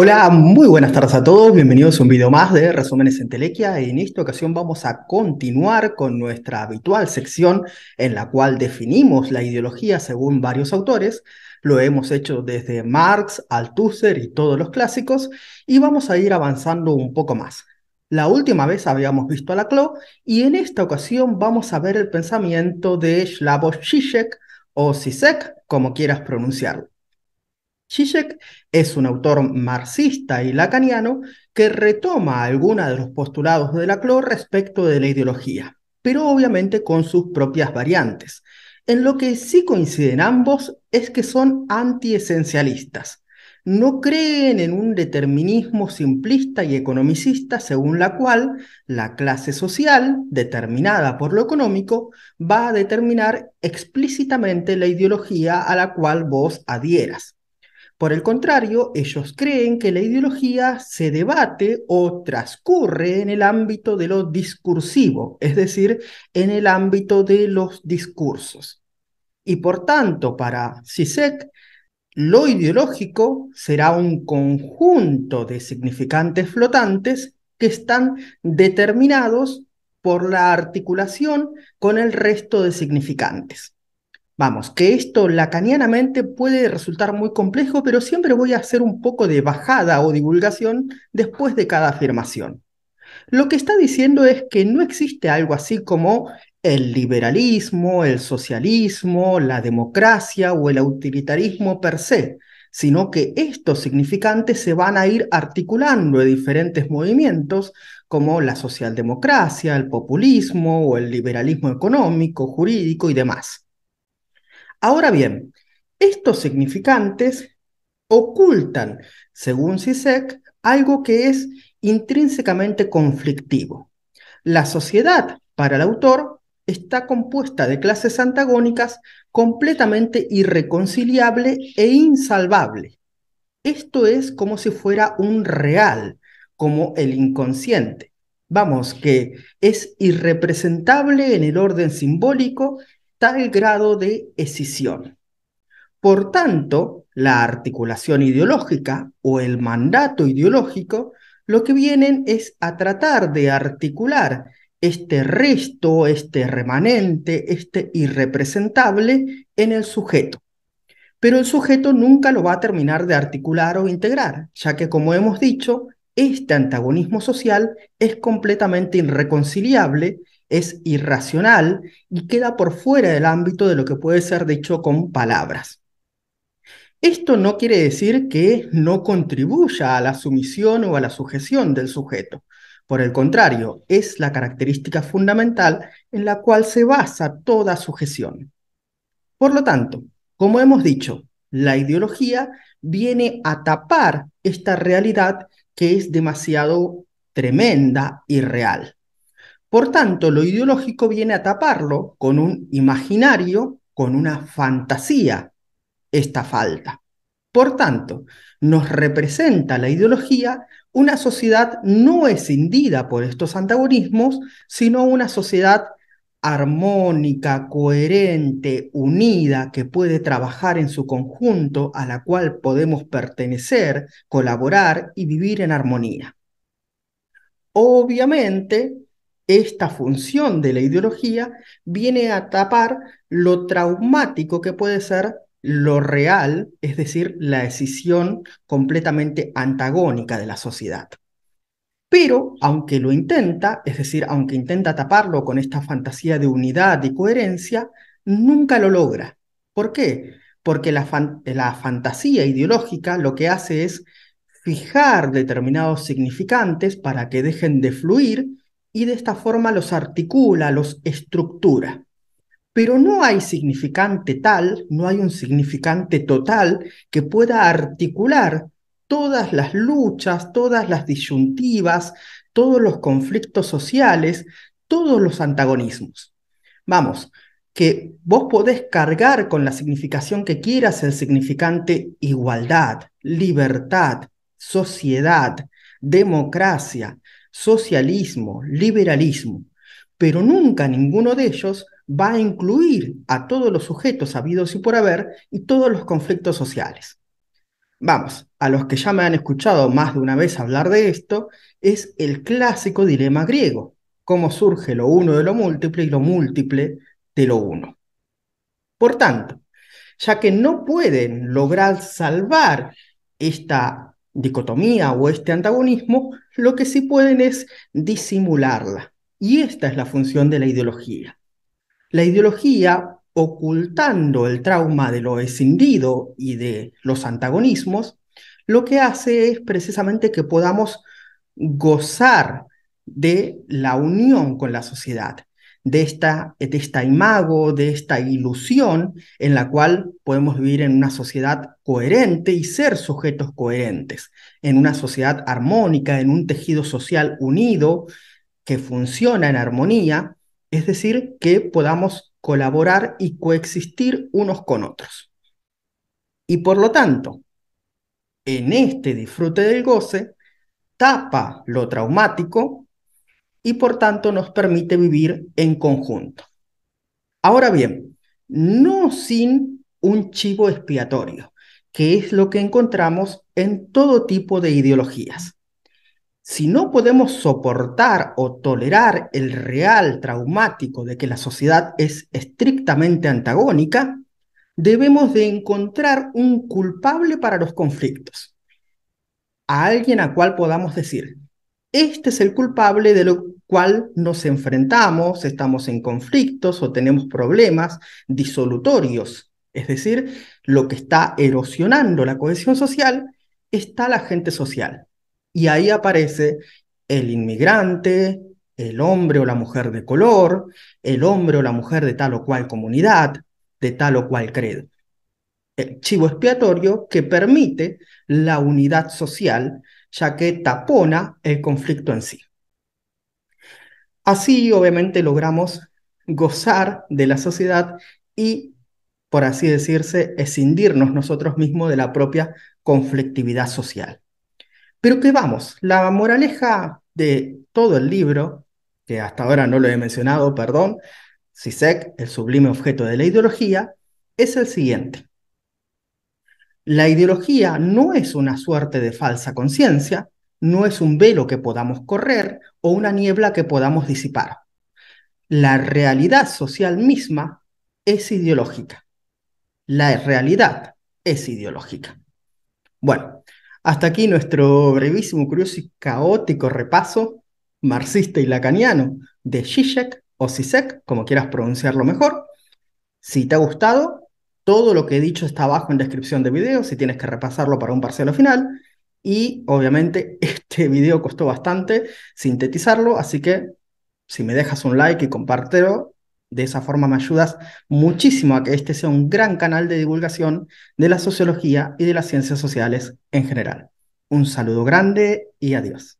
Hola, muy buenas tardes a todos, bienvenidos a un video más de Resúmenes en Telequia en esta ocasión vamos a continuar con nuestra habitual sección en la cual definimos la ideología según varios autores, lo hemos hecho desde Marx, Althusser y todos los clásicos y vamos a ir avanzando un poco más. La última vez habíamos visto a la Laclau y en esta ocasión vamos a ver el pensamiento de Slavoj Žižek o Zizek, como quieras pronunciarlo. Zizek es un autor marxista y lacaniano que retoma algunos de los postulados de Laclau respecto de la ideología, pero obviamente con sus propias variantes. En lo que sí coinciden ambos es que son anti-esencialistas. No creen en un determinismo simplista y economicista según la cual la clase social, determinada por lo económico, va a determinar explícitamente la ideología a la cual vos adhieras. Por el contrario, ellos creen que la ideología se debate o transcurre en el ámbito de lo discursivo, es decir, en el ámbito de los discursos. Y por tanto, para Sisek, lo ideológico será un conjunto de significantes flotantes que están determinados por la articulación con el resto de significantes. Vamos, que esto lacanianamente puede resultar muy complejo, pero siempre voy a hacer un poco de bajada o divulgación después de cada afirmación. Lo que está diciendo es que no existe algo así como el liberalismo, el socialismo, la democracia o el utilitarismo per se, sino que estos significantes se van a ir articulando en diferentes movimientos como la socialdemocracia, el populismo o el liberalismo económico, jurídico y demás. Ahora bien, estos significantes ocultan, según Cisek, algo que es intrínsecamente conflictivo. La sociedad, para el autor, está compuesta de clases antagónicas completamente irreconciliable e insalvable. Esto es como si fuera un real, como el inconsciente. Vamos, que es irrepresentable en el orden simbólico tal grado de escisión. Por tanto, la articulación ideológica o el mandato ideológico lo que vienen es a tratar de articular este resto, este remanente, este irrepresentable en el sujeto. Pero el sujeto nunca lo va a terminar de articular o integrar, ya que como hemos dicho, este antagonismo social es completamente irreconciliable es irracional y queda por fuera del ámbito de lo que puede ser dicho con palabras. Esto no quiere decir que no contribuya a la sumisión o a la sujeción del sujeto. Por el contrario, es la característica fundamental en la cual se basa toda sujeción. Por lo tanto, como hemos dicho, la ideología viene a tapar esta realidad que es demasiado tremenda y real. Por tanto, lo ideológico viene a taparlo con un imaginario, con una fantasía, esta falta. Por tanto, nos representa la ideología una sociedad no escindida por estos antagonismos, sino una sociedad armónica, coherente, unida, que puede trabajar en su conjunto, a la cual podemos pertenecer, colaborar y vivir en armonía. Obviamente, esta función de la ideología viene a tapar lo traumático que puede ser lo real, es decir, la decisión completamente antagónica de la sociedad. Pero, aunque lo intenta, es decir, aunque intenta taparlo con esta fantasía de unidad y coherencia, nunca lo logra. ¿Por qué? Porque la, la fantasía ideológica lo que hace es fijar determinados significantes para que dejen de fluir y de esta forma los articula, los estructura. Pero no hay significante tal, no hay un significante total que pueda articular todas las luchas, todas las disyuntivas, todos los conflictos sociales, todos los antagonismos. Vamos, que vos podés cargar con la significación que quieras el significante igualdad, libertad, sociedad, democracia, socialismo, liberalismo, pero nunca ninguno de ellos va a incluir a todos los sujetos habidos y por haber y todos los conflictos sociales. Vamos, a los que ya me han escuchado más de una vez hablar de esto, es el clásico dilema griego, cómo surge lo uno de lo múltiple y lo múltiple de lo uno. Por tanto, ya que no pueden lograr salvar esta dicotomía o este antagonismo, lo que sí pueden es disimularla. Y esta es la función de la ideología. La ideología, ocultando el trauma de lo escindido y de los antagonismos, lo que hace es precisamente que podamos gozar de la unión con la sociedad, de esta, imago, de esta ilusión en la cual podemos vivir en una sociedad coherente y ser sujetos coherentes, en una sociedad armónica, en un tejido social unido que funciona en armonía, es decir, que podamos colaborar y coexistir unos con otros. Y por lo tanto, en este disfrute del goce, tapa lo traumático y por tanto nos permite vivir en conjunto. Ahora bien, no sin un chivo expiatorio, que es lo que encontramos en todo tipo de ideologías. Si no podemos soportar o tolerar el real traumático de que la sociedad es estrictamente antagónica, debemos de encontrar un culpable para los conflictos, a alguien a cual podamos decir, este es el culpable de lo cual nos enfrentamos, estamos en conflictos o tenemos problemas disolutorios. Es decir, lo que está erosionando la cohesión social está la gente social. Y ahí aparece el inmigrante, el hombre o la mujer de color, el hombre o la mujer de tal o cual comunidad, de tal o cual credo. Eh, chivo expiatorio que permite la unidad social, ya que tapona el conflicto en sí. Así, obviamente, logramos gozar de la sociedad y, por así decirse, escindirnos nosotros mismos de la propia conflictividad social. Pero que vamos, la moraleja de todo el libro, que hasta ahora no lo he mencionado, perdón, Sisek, el sublime objeto de la ideología, es el siguiente. La ideología no es una suerte de falsa conciencia, no es un velo que podamos correr o una niebla que podamos disipar. La realidad social misma es ideológica. La realidad es ideológica. Bueno, hasta aquí nuestro brevísimo, curioso y caótico repaso marxista y lacaniano de Zizek o Zizek, como quieras pronunciarlo mejor. Si te ha gustado, todo lo que he dicho está abajo en descripción de video si tienes que repasarlo para un parcelo final. Y obviamente este video costó bastante sintetizarlo, así que si me dejas un like y compártelo, de esa forma me ayudas muchísimo a que este sea un gran canal de divulgación de la sociología y de las ciencias sociales en general. Un saludo grande y adiós.